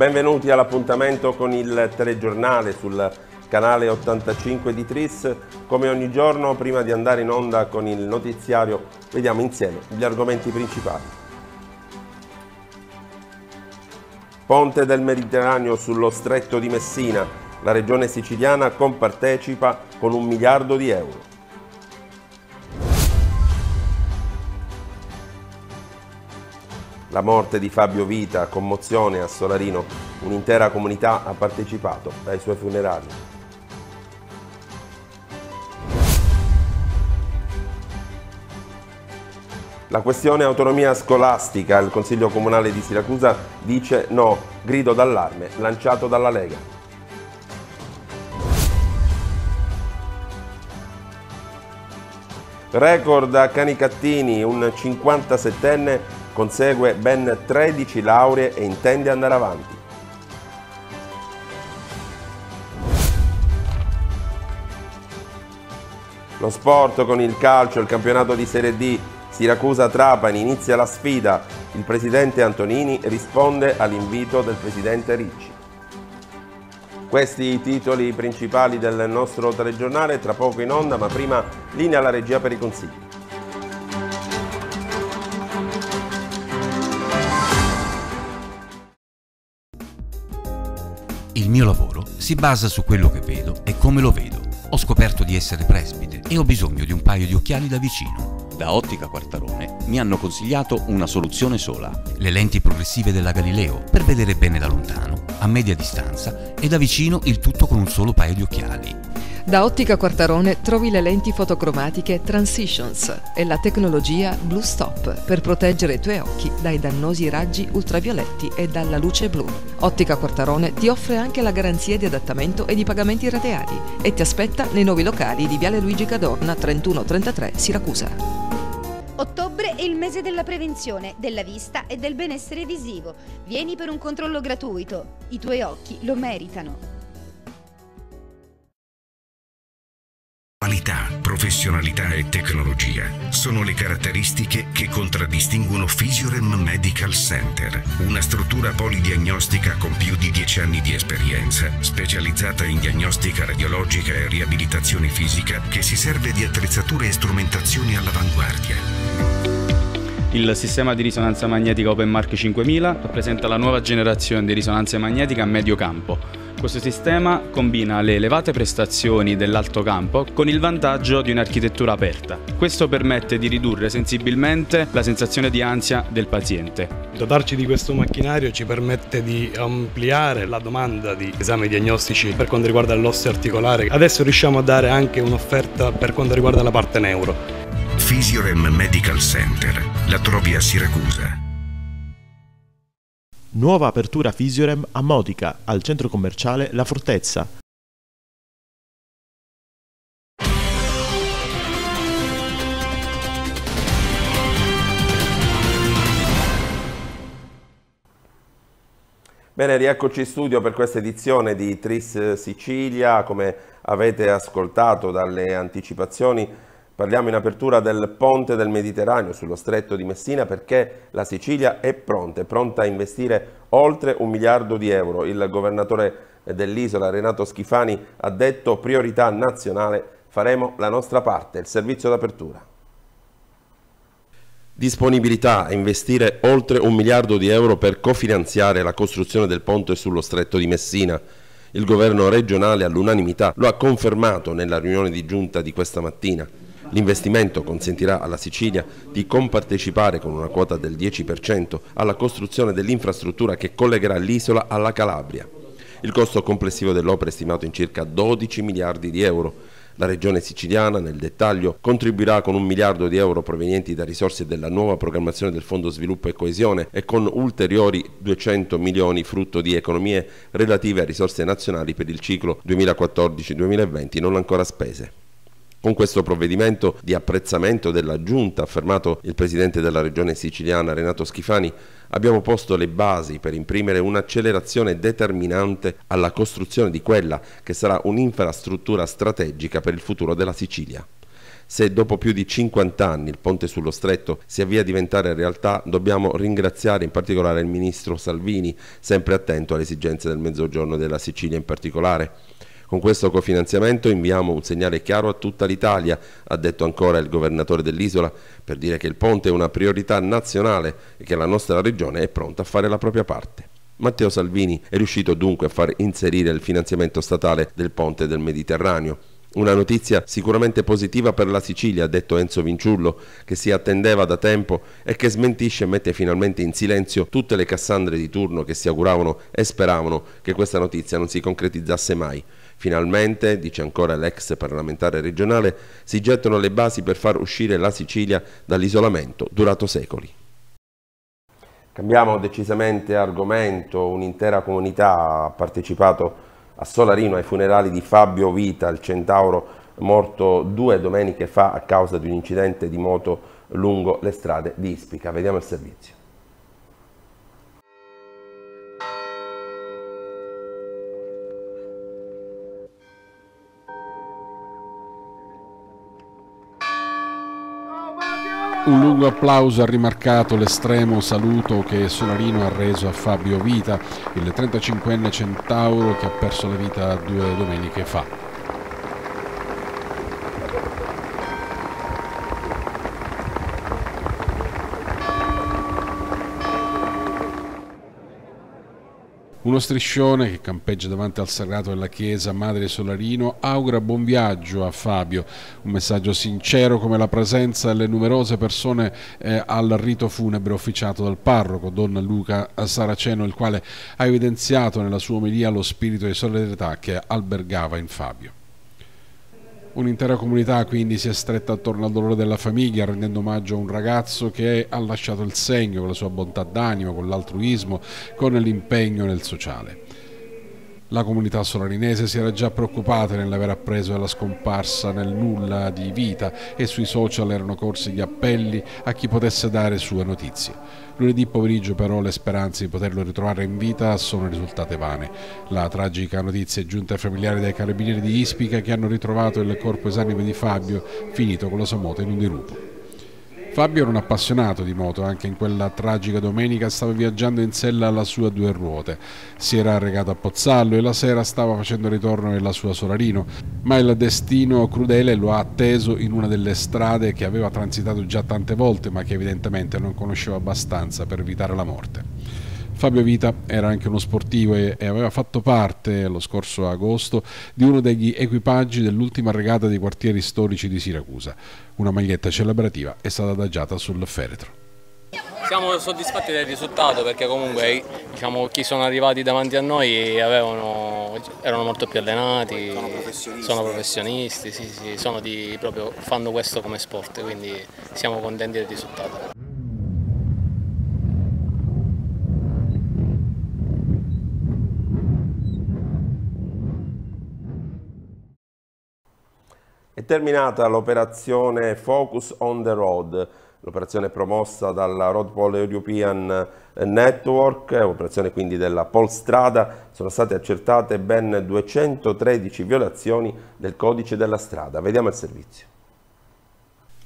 Benvenuti all'appuntamento con il telegiornale sul canale 85 di Tris. Come ogni giorno, prima di andare in onda con il notiziario, vediamo insieme gli argomenti principali. Ponte del Mediterraneo sullo stretto di Messina. La regione siciliana compartecipa con un miliardo di euro. La morte di Fabio Vita, commozione a Solarino, un'intera comunità ha partecipato ai suoi funerali. La questione autonomia scolastica, il Consiglio Comunale di Siracusa dice no, grido d'allarme lanciato dalla Lega. Record a Canicattini, un 57enne consegue ben 13 lauree e intende andare avanti. Lo sport con il calcio, il campionato di Serie D, Siracusa-Trapani, inizia la sfida. Il presidente Antonini risponde all'invito del presidente Ricci. Questi i titoli principali del nostro telegiornale, tra poco in onda, ma prima linea alla regia per i consigli. Il mio lavoro si basa su quello che vedo e come lo vedo. Ho scoperto di essere presbite e ho bisogno di un paio di occhiali da vicino. Da Ottica Quartarone mi hanno consigliato una soluzione sola. Le lenti progressive della Galileo per vedere bene da lontano a media distanza e da vicino il tutto con un solo paio di occhiali. Da Ottica Quartarone trovi le lenti fotocromatiche Transitions e la tecnologia Blue Stop per proteggere i tuoi occhi dai dannosi raggi ultravioletti e dalla luce blu. Ottica Quartarone ti offre anche la garanzia di adattamento e di pagamenti rateali e ti aspetta nei nuovi locali di Viale Luigi Cadorna 3133 Siracusa. Ottobre è il mese della prevenzione, della vista e del benessere visivo. Vieni per un controllo gratuito. I tuoi occhi lo meritano. Qualità, professionalità e tecnologia sono le caratteristiche che contraddistinguono Physiorem Medical Center, una struttura polidiagnostica con più di 10 anni di esperienza, specializzata in diagnostica radiologica e riabilitazione fisica, che si serve di attrezzature e strumentazioni all'avanguardia. Il sistema di risonanza magnetica Open Mark 5000 rappresenta la nuova generazione di risonanza magnetica a medio campo. Questo sistema combina le elevate prestazioni dell'alto campo con il vantaggio di un'architettura aperta. Questo permette di ridurre sensibilmente la sensazione di ansia del paziente. Dotarci di questo macchinario ci permette di ampliare la domanda di esami diagnostici per quanto riguarda l'osso articolare. Adesso riusciamo a dare anche un'offerta per quanto riguarda la parte neuro. Fisiorem Medical Center. La trovi a Siracusa. Nuova apertura Fisiorem a Modica, al centro commerciale La Fortezza. Bene, rieccoci in studio per questa edizione di Tris Sicilia. Come avete ascoltato dalle anticipazioni, Parliamo in apertura del ponte del Mediterraneo sullo stretto di Messina perché la Sicilia è pronta, è pronta a investire oltre un miliardo di euro. Il governatore dell'isola Renato Schifani ha detto priorità nazionale, faremo la nostra parte, il servizio d'apertura. Disponibilità a investire oltre un miliardo di euro per cofinanziare la costruzione del ponte sullo stretto di Messina. Il governo regionale all'unanimità lo ha confermato nella riunione di giunta di questa mattina. L'investimento consentirà alla Sicilia di compartecipare con una quota del 10% alla costruzione dell'infrastruttura che collegherà l'isola alla Calabria. Il costo complessivo dell'opera è stimato in circa 12 miliardi di euro. La regione siciliana, nel dettaglio, contribuirà con un miliardo di euro provenienti da risorse della nuova programmazione del Fondo Sviluppo e Coesione e con ulteriori 200 milioni frutto di economie relative a risorse nazionali per il ciclo 2014-2020 non ancora spese. Con questo provvedimento di apprezzamento della Giunta, affermato il presidente della regione siciliana Renato Schifani, abbiamo posto le basi per imprimere un'accelerazione determinante alla costruzione di quella che sarà un'infrastruttura strategica per il futuro della Sicilia. Se dopo più di 50 anni il ponte sullo stretto si avvia a diventare realtà, dobbiamo ringraziare in particolare il ministro Salvini, sempre attento alle esigenze del mezzogiorno della Sicilia in particolare con questo cofinanziamento inviamo un segnale chiaro a tutta l'Italia, ha detto ancora il governatore dell'isola, per dire che il ponte è una priorità nazionale e che la nostra regione è pronta a fare la propria parte. Matteo Salvini è riuscito dunque a far inserire il finanziamento statale del ponte del Mediterraneo. Una notizia sicuramente positiva per la Sicilia, ha detto Enzo Vinciullo, che si attendeva da tempo e che smentisce e mette finalmente in silenzio tutte le Cassandre di turno che si auguravano e speravano che questa notizia non si concretizzasse mai. Finalmente, dice ancora l'ex parlamentare regionale, si gettano le basi per far uscire la Sicilia dall'isolamento durato secoli. Cambiamo decisamente argomento, un'intera comunità ha partecipato a Solarino ai funerali di Fabio Vita, il centauro morto due domeniche fa a causa di un incidente di moto lungo le strade di Ispica. Vediamo il servizio. Un lungo applauso ha rimarcato l'estremo saluto che Solarino ha reso a Fabio Vita, il 35enne centauro che ha perso la vita due domeniche fa. Uno striscione che campeggia davanti al sagrato della chiesa Madre Solarino augura buon viaggio a Fabio, un messaggio sincero come la presenza delle numerose persone eh, al rito funebre officiato dal parroco, Don Luca Saraceno, il quale ha evidenziato nella sua omelia lo spirito di solidarietà che albergava in Fabio. Un'intera comunità quindi si è stretta attorno al dolore della famiglia, rendendo omaggio a un ragazzo che ha lasciato il segno con la sua bontà d'animo, con l'altruismo, con l'impegno nel sociale. La comunità solarinese si era già preoccupata nell'aver appreso della scomparsa nel nulla di vita e sui social erano corsi gli appelli a chi potesse dare sue notizie. Lunedì pomeriggio però le speranze di poterlo ritrovare in vita sono risultate vane. La tragica notizia è giunta ai familiari dei carabinieri di Ispica che hanno ritrovato il corpo esanime di Fabio finito con la sua moto in un dirupo. Fabio era un appassionato di moto, anche in quella tragica domenica stava viaggiando in sella alla sua due ruote. Si era recato a Pozzallo e la sera stava facendo ritorno nella sua Solarino, ma il destino crudele lo ha atteso in una delle strade che aveva transitato già tante volte, ma che evidentemente non conosceva abbastanza per evitare la morte. Fabio Vita era anche uno sportivo e, e aveva fatto parte lo scorso agosto di uno degli equipaggi dell'ultima regata dei quartieri storici di Siracusa. Una maglietta celebrativa è stata adagiata sul feretro. Siamo soddisfatti del risultato perché comunque diciamo, chi sono arrivati davanti a noi avevano, erano molto più allenati, sono professionisti, sono professionisti sì, sì, sono di, proprio, fanno questo come sport, quindi siamo contenti del risultato. terminata l'operazione Focus on the Road, l'operazione promossa dalla Road Poll European eh, Network, eh, operazione quindi della Polstrada, sono state accertate ben 213 violazioni del codice della strada. Vediamo il servizio.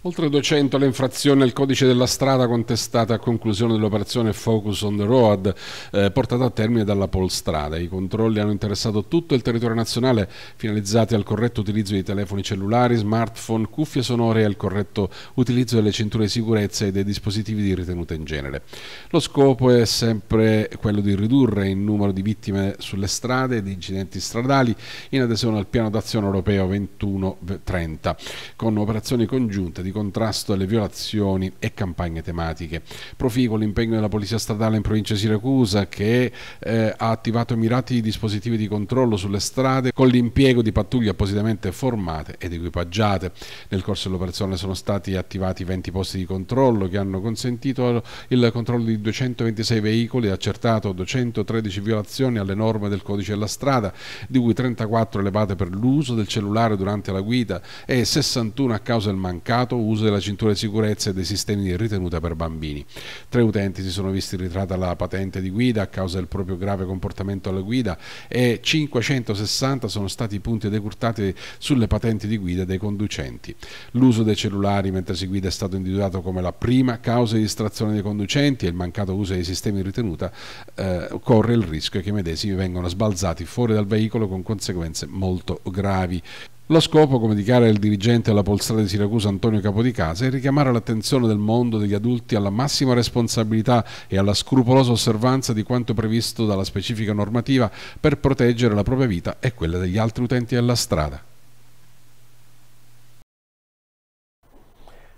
Oltre 200 le infrazioni al codice della strada contestate a conclusione dell'operazione Focus on the Road eh, portata a termine dalla Polstrada. I controlli hanno interessato tutto il territorio nazionale finalizzati al corretto utilizzo di telefoni cellulari, smartphone, cuffie sonore e al corretto utilizzo delle cinture di sicurezza e dei dispositivi di ritenuta in genere. Lo scopo è sempre quello di ridurre il numero di vittime sulle strade e di incidenti stradali in adesione al piano d'azione europeo 21-30 con operazioni congiunte di contrasto alle violazioni e campagne tematiche. Proficuo l'impegno della Polizia Stradale in provincia di Siracusa che eh, ha attivato mirati dispositivi di controllo sulle strade con l'impiego di pattuglie appositamente formate ed equipaggiate. Nel corso dell'operazione sono stati attivati 20 posti di controllo che hanno consentito il controllo di 226 veicoli e accertato 213 violazioni alle norme del codice della strada, di cui 34 elevate per l'uso del cellulare durante la guida e 61 a causa del mancato uso della cintura di sicurezza e dei sistemi di ritenuta per bambini. Tre utenti si sono visti ritratta la patente di guida a causa del proprio grave comportamento alla guida e 560 sono stati i punti decurtati sulle patenti di guida dei conducenti. L'uso dei cellulari mentre si guida è stato individuato come la prima causa di distrazione dei conducenti e il mancato uso dei sistemi di ritenuta eh, corre il rischio che i medesimi vengano sbalzati fuori dal veicolo con conseguenze molto gravi. Lo scopo, come dichiara il dirigente della Polstrada di Siracusa Antonio Capodicasa, è richiamare l'attenzione del mondo degli adulti alla massima responsabilità e alla scrupolosa osservanza di quanto previsto dalla specifica normativa per proteggere la propria vita e quella degli altri utenti della strada.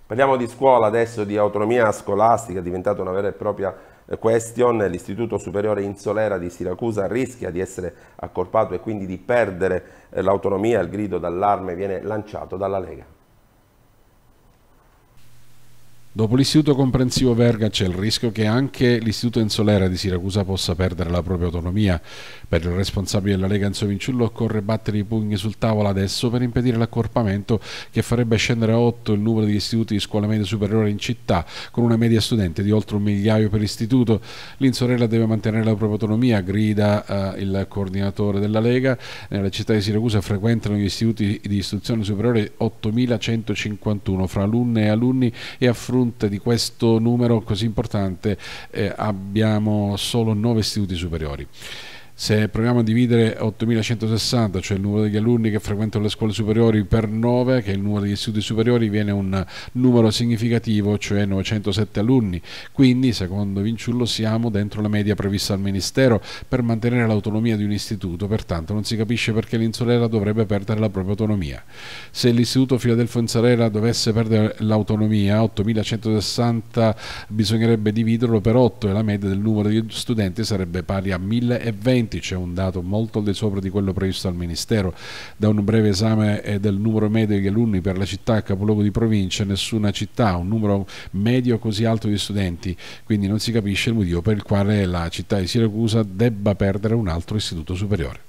Parliamo di scuola adesso, di autonomia scolastica, è diventata una vera e propria question, l'Istituto Superiore Insolera di Siracusa rischia di essere accorpato e quindi di perdere eh, l'autonomia, il grido d'allarme viene lanciato dalla Lega. Dopo l'istituto comprensivo Verga c'è il rischio che anche l'istituto Insolera di Siracusa possa perdere la propria autonomia. Per il responsabile della Lega Enzo Vinciullo occorre battere i pugni sul tavolo adesso per impedire l'accorpamento che farebbe scendere a 8 il numero di istituti di scuola media superiore in città, con una media studente di oltre un migliaio per istituto. L'Insolera deve mantenere la propria autonomia, grida eh, il coordinatore della Lega. Nella città di Siracusa frequentano gli istituti di istruzione superiore 8.151 fra alunne e alunni e affrontano fronte di questo numero così importante eh, abbiamo solo 9 istituti superiori se proviamo a dividere 8160, cioè il numero degli alunni che frequentano le scuole superiori, per 9, che è il numero degli istituti superiori, viene un numero significativo, cioè 907 alunni. Quindi, secondo Vinciullo, siamo dentro la media prevista dal Ministero per mantenere l'autonomia di un istituto, pertanto non si capisce perché l'Insolera dovrebbe perdere la propria autonomia. Se l'istituto Filadelfo Insolera dovesse perdere l'autonomia, 8160 bisognerebbe dividerlo per 8 e la media del numero di studenti sarebbe pari a 1020 investimenti c'è un dato molto al di sopra di quello previsto dal Ministero. Da un breve esame eh, del numero medio di alunni per la città capoluogo di provincia, nessuna città ha un numero medio così alto di studenti, quindi non si capisce il motivo per il quale la città di Siracusa debba perdere un altro istituto superiore.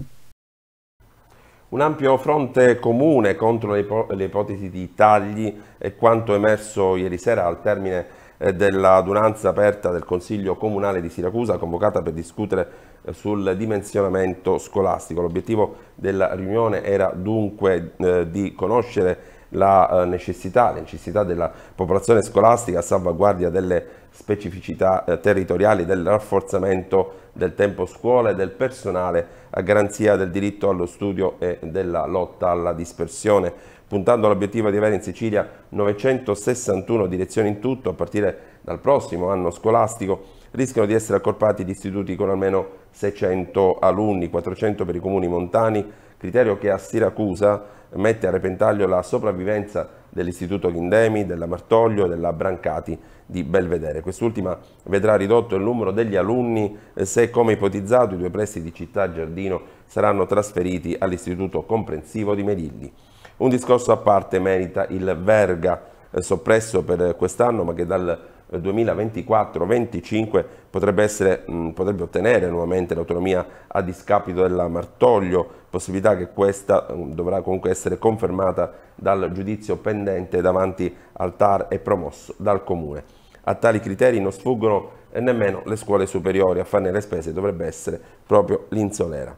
Un ampio fronte comune contro le, ipotesi di tagli è quanto emerso ieri sera al termine eh, dell'adunanza aperta del Consiglio Comunale di Siracusa convocata per discutere sul dimensionamento scolastico. L'obiettivo della riunione era dunque eh, di conoscere la eh, necessità, necessità della popolazione scolastica a salvaguardia delle specificità eh, territoriali, del rafforzamento del tempo scuola e del personale a garanzia del diritto allo studio e della lotta alla dispersione, puntando all'obiettivo di avere in Sicilia 961 direzioni in tutto a partire dal prossimo anno scolastico, rischiano di essere accorpati gli istituti con almeno 600 alunni, 400 per i comuni montani, criterio che a Siracusa mette a repentaglio la sopravvivenza dell'Istituto Ghindemi, della Martoglio e della Brancati di Belvedere. Quest'ultima vedrà ridotto il numero degli alunni se, come ipotizzato, i due pressi di Città Giardino saranno trasferiti all'Istituto Comprensivo di Melilli. Un discorso a parte merita il Verga, eh, soppresso per quest'anno ma che dal 2024-25 eh, potrebbe, essere, mm, potrebbe, ottenere nuovamente l'autonomia a discapito della Martoglio, possibilità che questa mm, dovrà comunque essere confermata dal giudizio pendente davanti al TAR e promosso dal Comune. A tali criteri non sfuggono nemmeno le scuole superiori, a farne le spese dovrebbe essere proprio l'Insolera.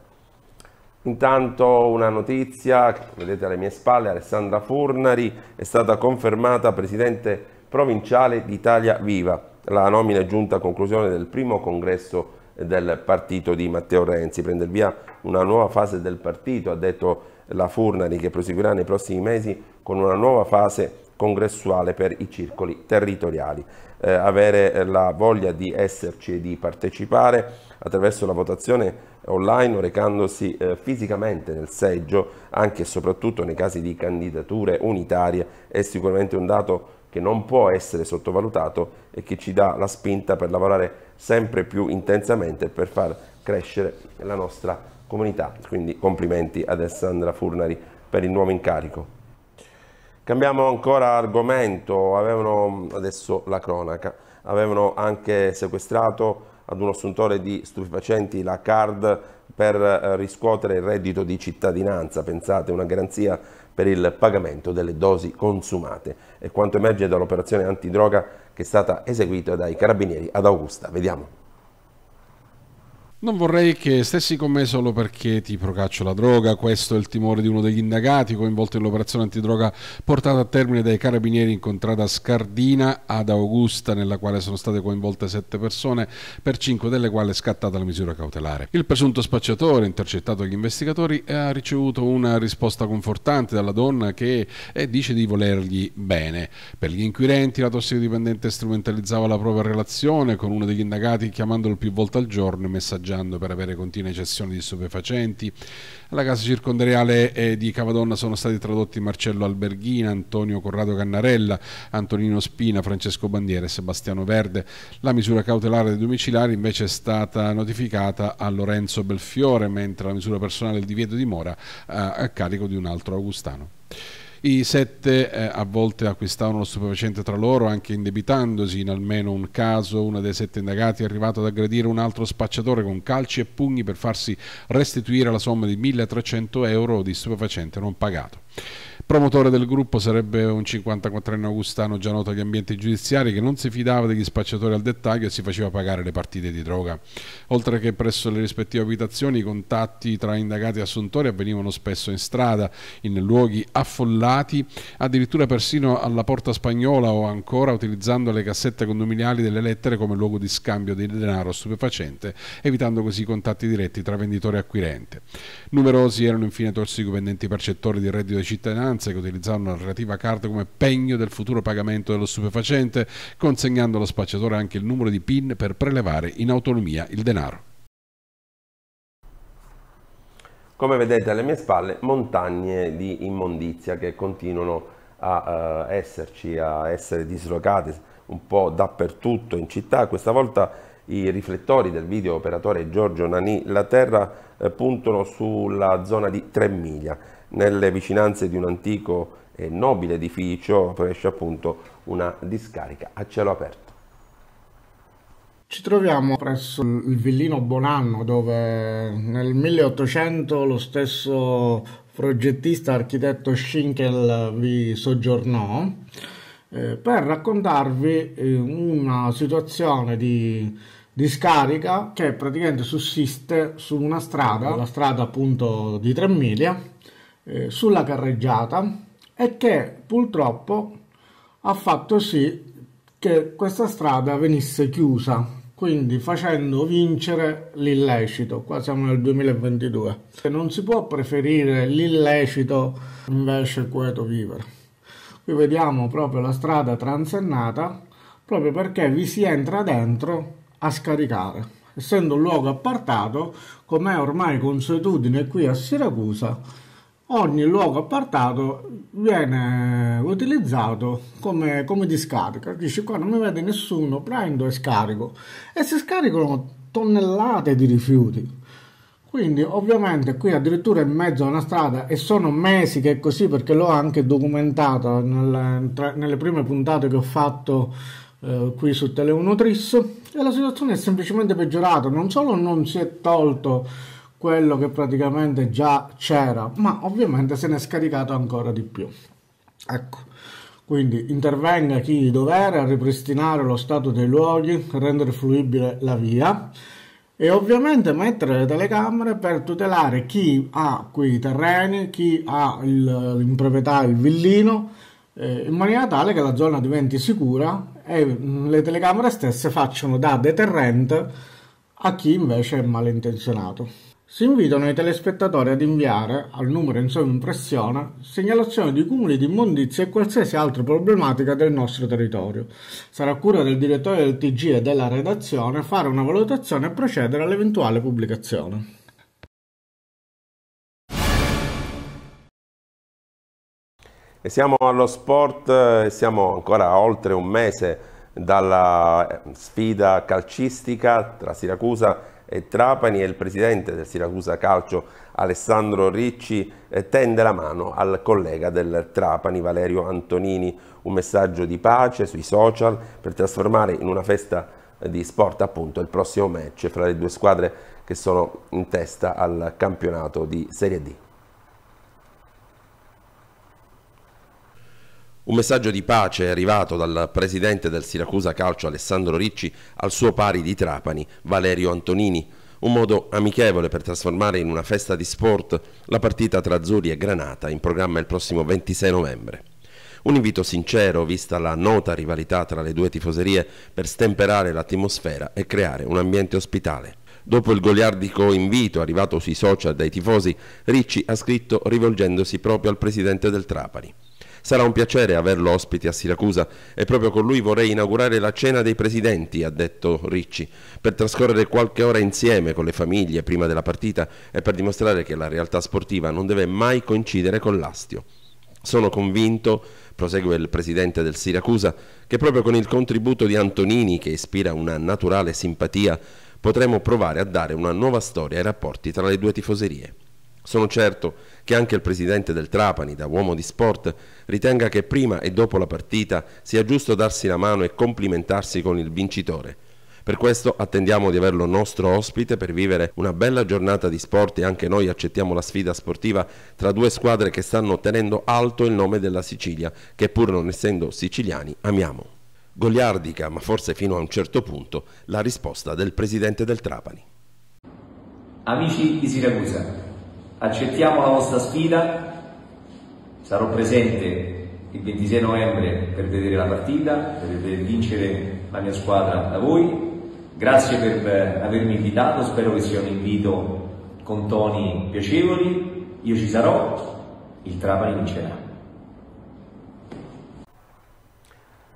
Intanto una notizia, vedete alle mie spalle, Alessandra Furnari è stata confermata presidente provinciale d'Italia Viva. La nomina è giunta a conclusione del primo congresso del partito di Matteo Renzi. Prende il via una nuova fase del partito, ha detto la Furnari, che proseguirà nei prossimi mesi con una nuova fase congressuale per i circoli territoriali. Eh, avere la voglia di esserci e di partecipare attraverso la votazione online o recandosi eh, fisicamente nel seggio, anche e soprattutto nei casi di candidature unitarie, è sicuramente un dato importante che non può essere sottovalutato e che ci dà la spinta per lavorare sempre più intensamente per far crescere la nostra comunità. Quindi complimenti ad Alessandra Furnari per il nuovo incarico. Cambiamo ancora argomento, avevano adesso la cronaca, avevano anche sequestrato ad un assuntore di stupefacenti la card per eh, riscuotere il reddito di cittadinanza, pensate, una garanzia per il pagamento delle dosi consumate. E quanto emerge dall'operazione antidroga che è stata eseguita dai carabinieri ad Augusta. Vediamo. Non vorrei che stessi con me solo perché ti procaccio la droga, questo è il timore di uno degli indagati coinvolto nell'operazione antidroga portata a termine dai carabinieri incontrata a Scardina ad Augusta, nella quale sono state coinvolte sette persone, per cinque delle quali è scattata la misura cautelare. Il presunto spacciatore, intercettato dagli investigatori, eh, ha ricevuto una risposta confortante dalla donna che eh, dice di volergli bene. Per gli inquirenti la tossicodipendente strumentalizzava la propria relazione con uno degli indagati chiamandolo più volte al giorno e messaggiando fronteggiando per avere continue cessioni di stupefacenti. Alla casa circondariale eh, di Cavadonna sono stati tradotti Marcello Alberghina, Antonio Corrado Cannarella, Antonino Spina, Francesco Bandiera e Sebastiano Verde. La misura cautelare dei domiciliari invece è stata notificata a Lorenzo Belfiore, mentre la misura personale del divieto di mora eh, a carico di un altro Augustano. I sette eh, a volte acquistavano lo stupefacente tra loro, anche indebitandosi. In almeno un caso, uno dei sette indagati è arrivato ad aggredire un altro spacciatore con calci e pugni per farsi restituire la somma di 1300 euro di stupefacente non pagato. Promotore del gruppo sarebbe un 54enne augustano già noto agli ambienti giudiziari che non si fidava degli spacciatori al dettaglio e si faceva pagare le partite di droga. Oltre che presso le rispettive abitazioni, i contatti tra indagati e assuntori avvenivano spesso in strada, in luoghi affollati, addirittura persino alla porta spagnola o ancora utilizzando le cassette condominiali delle lettere come luogo di scambio di denaro stupefacente, evitando così i contatti diretti tra venditore e acquirente. Numerosi erano infine torsi dipendenti percettori di reddito di cittadinanza sostanze che utilizzavano la relativa carta come pegno del futuro pagamento dello stupefacente, consegnando allo spacciatore anche il numero di PIN per prelevare in autonomia il denaro. Come vedete alle mie spalle montagne di immondizia che continuano a uh, esserci, a essere dislocate un po' dappertutto in città. Questa volta i riflettori del video operatore Giorgio Nani La Terra eh, puntano sulla zona di Tremiglia nelle vicinanze di un antico e nobile edificio presce appunto una discarica a cielo aperto. Ci troviamo presso il villino Bonanno dove nel 1800 lo stesso progettista architetto Schinkel vi soggiornò eh, per raccontarvi eh, una situazione di discarica che praticamente sussiste su una strada, la strada appunto di Tremmiglia, eh, sulla carreggiata e che purtroppo ha fatto sì che questa strada venisse chiusa, quindi facendo vincere l'illecito. Qua siamo nel 2022. Non si può preferire l'illecito invece il quieto vivere. Qui vediamo proprio la strada transennata proprio perché vi si entra dentro a scaricare. Essendo un luogo appartato, come è ormai consuetudine qui a Siracusa, ogni luogo appartato viene utilizzato come, come di scarica. Dici qua non mi vede nessuno, prendo e scarico. E si scaricano tonnellate di rifiuti. Quindi ovviamente qui addirittura in mezzo a una strada e sono mesi che è così perché l'ho anche documentata nelle, nelle, prime puntate che ho fatto eh, qui su Tele1 Tris e la situazione è semplicemente peggiorata, non solo non si è tolto quello che praticamente già c'era, ma ovviamente se ne è scaricato ancora di più. Ecco, quindi intervenga chi di dovere a ripristinare lo stato dei luoghi, rendere fruibile la via e ovviamente mettere le telecamere per tutelare chi ha quei terreni, chi ha il, in proprietà il villino, eh, in maniera tale che la zona diventi sicura e mm, le telecamere stesse facciano da deterrente a chi invece è malintenzionato. Si invitano i telespettatori ad inviare, al numero in sovraimpressione, segnalazioni di cumuli di immondizie e qualsiasi altra problematica del nostro territorio. Sarà cura del direttore del TG e della redazione fare una valutazione e procedere all'eventuale pubblicazione. E siamo allo sport, eh, siamo ancora oltre un mese dalla eh, sfida calcistica tra Siracusa e Trapani e il presidente del Siracusa Calcio Alessandro Ricci tende la mano al collega del Trapani Valerio Antonini, un messaggio di pace sui social per trasformare in una festa di sport appunto il prossimo match fra le due squadre che sono in testa al campionato di Serie D. Un messaggio di pace è arrivato dal presidente del Siracusa Calcio Alessandro Ricci al suo pari di Trapani, Valerio Antonini. Un modo amichevole per trasformare in una festa di sport la partita tra Azzurri e Granata in programma il prossimo 26 novembre. Un invito sincero, vista la nota rivalità tra le due tifoserie, per stemperare l'atmosfera e creare un ambiente ospitale. Dopo il goliardico invito arrivato sui social dai tifosi, Ricci ha scritto rivolgendosi proprio al presidente del Trapani. Sarà un piacere averlo ospite a Siracusa e proprio con lui vorrei inaugurare la cena dei presidenti, ha detto Ricci, per trascorrere qualche ora insieme con le famiglie prima della partita e per dimostrare che la realtà sportiva non deve mai coincidere con l'astio. Sono convinto, prosegue il presidente del Siracusa, che proprio con il contributo di Antonini, che ispira una naturale simpatia, potremo provare a dare una nuova storia ai rapporti tra le due tifoserie. Sono certo che anche il presidente del Trapani, da uomo di sport, ritenga che prima e dopo la partita sia giusto darsi la mano e complimentarsi con il vincitore. Per questo attendiamo di averlo nostro ospite per vivere una bella giornata di sport e anche noi accettiamo la sfida sportiva tra due squadre che stanno tenendo alto il nome della Sicilia, che pur non essendo siciliani amiamo. Goliardica, ma forse fino a un certo punto, la risposta del presidente del Trapani. Amici di Siracusa, accettiamo la vostra sfida, sarò presente il 26 novembre per vedere la partita, per vincere la mia squadra da voi. Grazie per eh, avermi invitato, spero che sia un invito con toni piacevoli. Io ci sarò, il Trapani vincerà.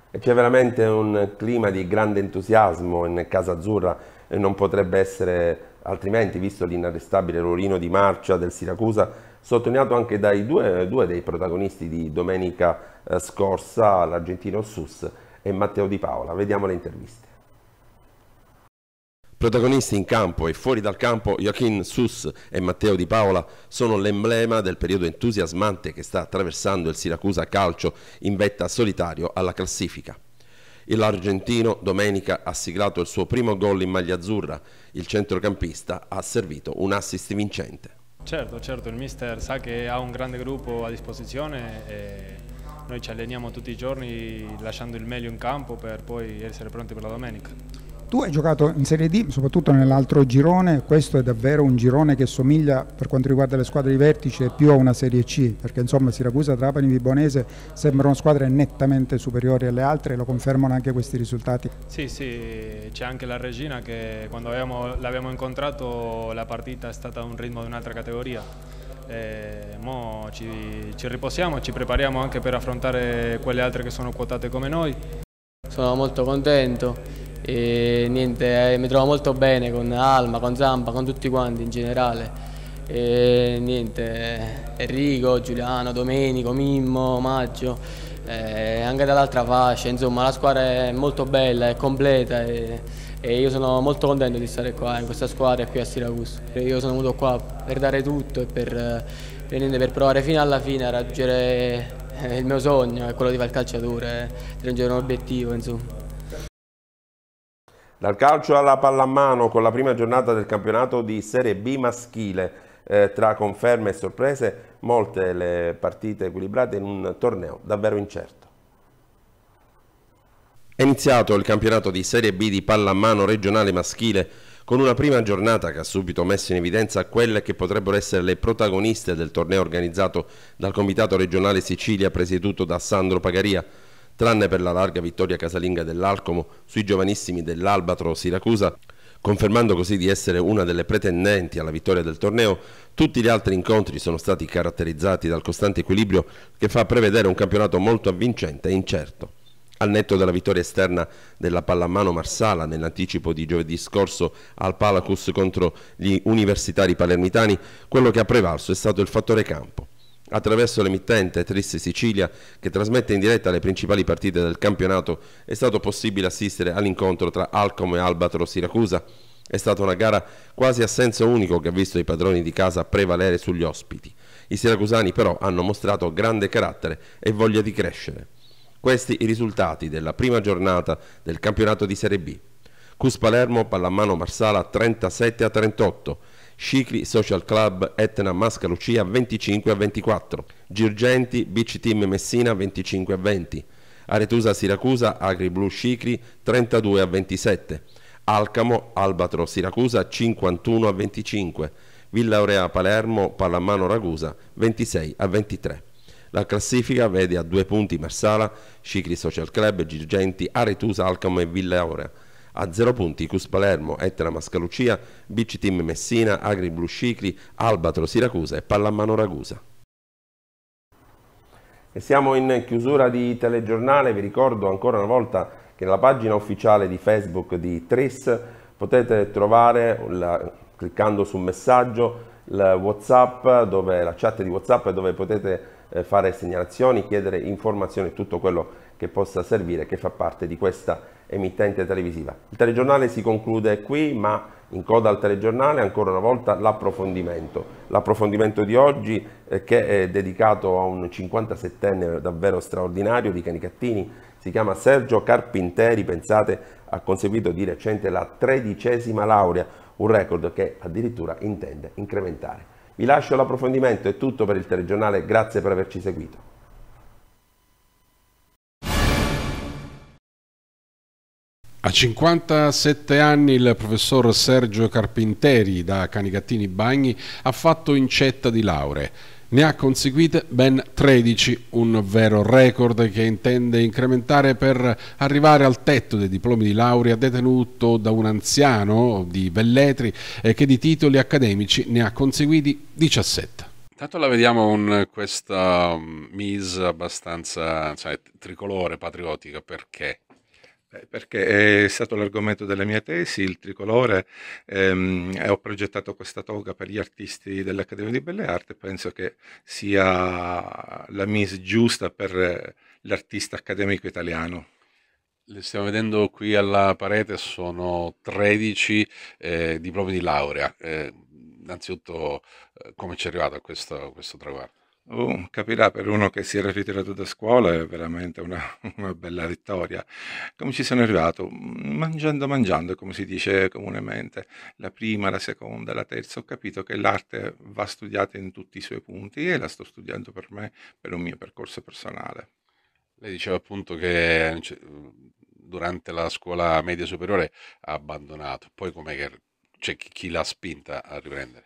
E c'è veramente un clima di grande entusiasmo in Casa Azzurra, e non potrebbe essere altrimenti visto l'inarrestabile ruolino di marcia del Siracusa, sottolineato anche dai due, due dei protagonisti di domenica eh, scorsa, l'argentino Sus e Matteo Di Paola. Vediamo le interviste. Protagonisti in campo e fuori dal campo, Joachim Sus e Matteo Di Paola sono l'emblema del periodo entusiasmante che sta attraversando il Siracusa Calcio in vetta solitario alla classifica. L'argentino domenica ha siglato il suo primo gol in maglia azzurra. Il centrocampista ha servito un assist vincente. Certo, certo, il mister sa che ha un grande gruppo a disposizione e noi ci alleniamo tutti i giorni lasciando il meglio in campo per poi essere pronti per la domenica. Tu hai giocato in Serie D, soprattutto nell'altro girone, questo è davvero un girone che somiglia per quanto riguarda le squadre di vertice più a una Serie C, perché insomma Siracusa, Trapani, Vibonese sembrano squadre nettamente superiori alle altre e lo confermano anche questi risultati. Sì, sì, c'è anche la Regina che quando l'abbiamo incontrato la partita è stata a un ritmo di un'altra categoria. mo ci, ci riposiamo, ci prepariamo anche per affrontare quelle altre che sono quotate come noi. Sono molto contento e niente, eh, mi trovo molto bene con Alma, con Zampa, con tutti quanti in generale. E niente, eh, Enrico, Giuliano, Domenico, Mimmo, Maggio, eh, anche dall'altra fascia, insomma la squadra è molto bella, è completa e, e, io sono molto contento di stare qua in questa squadra qui a Siracusa. Io sono venuto qua per dare tutto e per, eh, e niente, per provare fino alla fine a raggiungere eh, il mio sogno, è quello di fare il calciatore, raggiungere un obiettivo insomma. Dal calcio alla pallamano con la prima giornata del campionato di Serie B maschile, eh, tra conferme e sorprese, molte le partite equilibrate in un torneo davvero incerto. È iniziato il campionato di Serie B di pallamano regionale maschile con una prima giornata che ha subito messo in evidenza quelle che potrebbero essere le protagoniste del torneo organizzato dal Comitato regionale Sicilia presieduto da Sandro Pagaria tranne per la larga vittoria casalinga dell'Alcomo sui giovanissimi dell'Albatro Siracusa, confermando così di essere una delle pretendenti alla vittoria del torneo, tutti gli altri incontri sono stati caratterizzati dal costante equilibrio che fa prevedere un campionato molto avvincente e incerto. Al netto della vittoria esterna della pallamano Marsala nell'anticipo di giovedì scorso al Palacus contro gli universitari palermitani, quello che ha prevalso è stato il fattore campo. Attraverso l'emittente Triste Sicilia, che trasmette in diretta le principali partite del campionato, è stato possibile assistere all'incontro tra Alcom e Albatro Siracusa. È stata una gara quasi a senso unico che ha visto i padroni di casa prevalere sugli ospiti. I siracusani però hanno mostrato grande carattere e voglia di crescere. Questi i risultati della prima giornata del campionato di Serie B. Cus Palermo, Pallamano Marsala 37 a 38, Cicli Social Club Etna Masca Lucia 25 a 24, Girgenti Beach Team Messina 25 a 20, Aretusa Siracusa Agri Blue Scicli 32 a 27, Alcamo Albatro Siracusa 51 a 25, Villa Aurea Palermo Pallamano Ragusa 26 a 23. La classifica vede a due punti Marsala, Cicli Social Club, Girgenti, Aretusa, Alcamo e Villa Aurea a 0 punti Cus Palermo, Ettera Mascalucia, BC Team Messina, Agri Blu Scicli, Albatro Siracusa e Pallamano Ragusa. E siamo in chiusura di telegiornale, vi ricordo ancora una volta che nella pagina ufficiale di Facebook di Tris potete trovare, la, cliccando su messaggio, il WhatsApp, dove, la chat di WhatsApp dove potete eh, fare segnalazioni, chiedere informazioni, e tutto quello che che possa servire, che fa parte di questa emittente televisiva. Il telegiornale si conclude qui, ma in coda al telegiornale ancora una volta l'approfondimento. L'approfondimento di oggi eh, che è dedicato a un 57enne davvero straordinario di Canicattini, si chiama Sergio Carpinteri, pensate, ha conseguito di recente la tredicesima laurea, un record che addirittura intende incrementare. Vi lascio l'approfondimento, è tutto per il telegiornale, grazie per averci seguito. A 57 anni il professor Sergio Carpinteri da Canicattini Bagni ha fatto incetta di lauree. Ne ha conseguite ben 13, un vero record che intende incrementare per arrivare al tetto dei diplomi di laurea detenuto da un anziano di Velletri che di titoli accademici ne ha conseguiti 17. Intanto la vediamo con questa mm, mise abbastanza cioè, tricolore, patriottica, perché? Eh, perché è stato l'argomento della mia tesi, il tricolore, ehm, e ho progettato questa toga per gli artisti dell'Accademia di Belle Arti e penso che sia la mise giusta per l'artista accademico italiano. Le stiamo vedendo qui alla parete, sono 13 eh, diplomi di laurea. Eh, innanzitutto, eh, come ci è arrivato a questo, a questo traguardo? Oh, capirà, per uno che si era ritirato da scuola è veramente una, una bella vittoria. Come ci sono arrivato? Mangiando, mangiando, come si dice comunemente, la prima, la seconda, la terza, ho capito che l'arte va studiata in tutti i suoi punti e la sto studiando per me, per un mio percorso personale. Lei diceva appunto che durante la scuola media superiore ha abbandonato, poi com'è che c'è chi l'ha spinta a riprendere?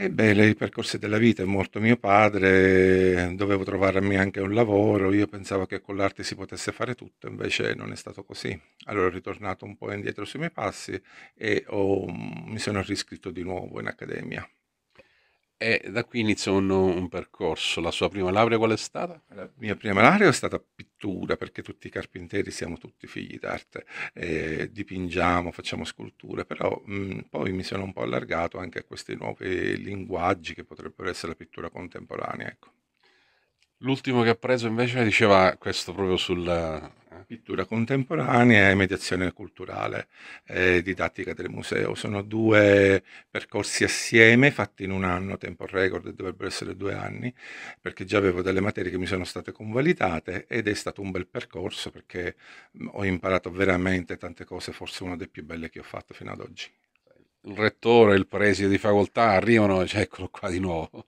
Ebbene, i percorsi della vita, è morto mio padre, dovevo trovarmi anche un lavoro, io pensavo che con l'arte si potesse fare tutto, invece non è stato così. Allora ho ritornato un po' indietro sui miei passi e ho, mi sono riscritto di nuovo in accademia. E da qui inizia un, un, percorso. La sua prima laurea qual è stata? La mia prima laurea è stata pittura, perché tutti i carpinteri siamo tutti figli d'arte, eh, dipingiamo, facciamo sculture, però mh, mm, poi mi sono un po' allargato anche a questi nuovi linguaggi che potrebbero essere la pittura contemporanea. Ecco. L'ultimo che ha preso invece diceva questo proprio sul, pittura contemporanea e mediazione culturale e didattica del museo. Sono due percorsi assieme fatti in un anno, tempo record, dovrebbero essere due anni, perché già avevo delle materie che mi sono state convalidate ed è stato un bel percorso perché mm, ho imparato veramente tante cose, forse una delle più belle che ho fatto fino ad oggi. Il rettore, il preside di facoltà arrivano, cioè eccolo qua di nuovo.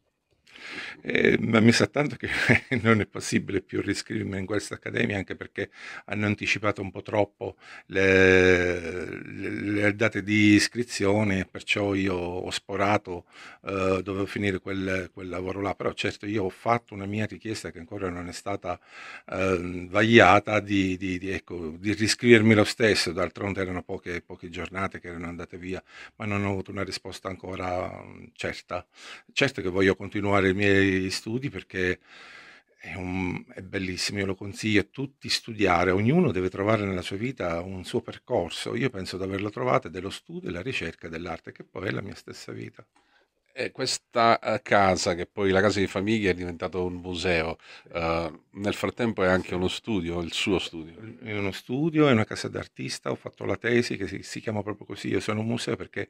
Eh, ma mi sa tanto che non è possibile più riscrivermi in questa accademia anche perché hanno anticipato un po' troppo le, le, le date di iscrizione perciò io ho sporato, eh, dovevo finire quel, quel, lavoro là, però certo io ho fatto una mia richiesta che ancora non è stata eh, vagliata di, di, di, ecco, di, riscrivermi lo stesso, d'altronde erano poche, poche giornate che erano andate via, ma non ho avuto una risposta ancora mm, certa. Certo che voglio continuare i miei studi perché è, un, è, bellissimo, io lo consiglio a tutti studiare, ognuno deve trovare nella sua vita un suo percorso, io penso di averlo trovato dello studio, e la ricerca dell'arte che poi è la mia stessa vita eh, questa eh, casa, che poi la casa di famiglia è diventata un museo, uh, nel frattempo è anche uno studio, il suo studio. È uno studio, è una casa d'artista, ho fatto la tesi che si, si chiama proprio così, io sono un museo perché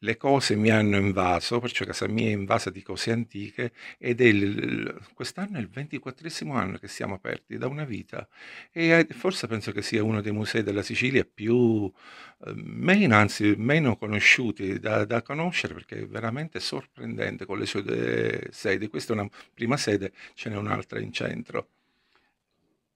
le cose mi hanno invaso, perciò casa mia è invasa di cose antiche ed è il, quest'anno è il ventiquattresimo anno che siamo aperti da una vita e eh, forse penso che sia uno dei musei della Sicilia più, eh, meno, anzi meno conosciuti da, da conoscere perché veramente sono sorprendente con le sue eh, sedi. Questa è una prima sede, ce n'è un'altra in centro.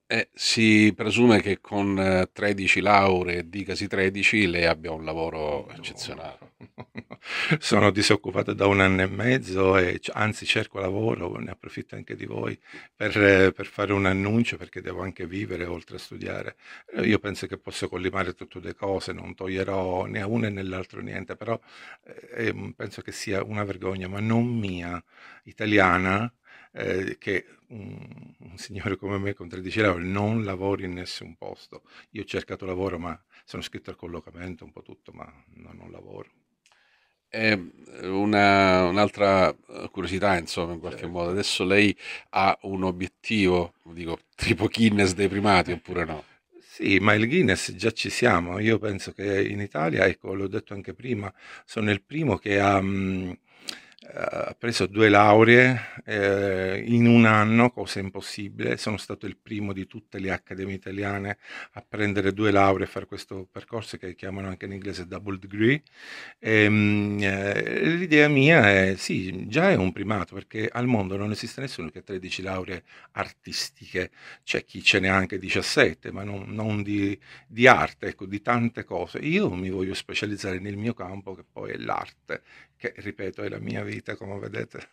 Eh, si presume che con 13 eh, lauree, dicasi 13, lei abbia un lavoro eccezionale. Sono disoccupato da un anno e mezzo e anzi cerco lavoro, ne approfitto anche di voi per, per fare un annuncio perché devo anche vivere oltre a studiare. Eh, io penso che posso collimare tutte le cose, non toglierò né a uno né all'altro niente, però eh, ehm, penso che sia una vergogna, ma non mia, italiana, eh, che un, un signore come me con 13 lauree non lavori in nessun posto. Io ho cercato lavoro, ma sono scritto al collocamento, un po' tutto, ma no, non lavoro. È eh, una, un'altra eh, curiosità, insomma, in qualche certo. modo. Adesso lei ha un obiettivo, dico, tipo Guinness dei primati oppure no? Sì, ma il Guinness già ci siamo. Io penso che in Italia, ecco, l'ho detto anche prima, sono il primo che ha... Mh, mm, ha preso due lauree eh, in un anno, cosa impossibile. Sono stato il primo di tutte le accademie italiane a prendere due lauree e fare questo percorso che chiamano anche in inglese double degree. E, ehm, eh, l'idea mia è, sì, già è un primato perché al mondo non esiste nessuno che ha 13 lauree artistiche, c'è chi ce ne ha anche 17, ma non, non di, di arte, ecco, di tante cose. Io mi voglio specializzare nel mio campo che poi è l'arte, che ripeto è la mia vita come vedete.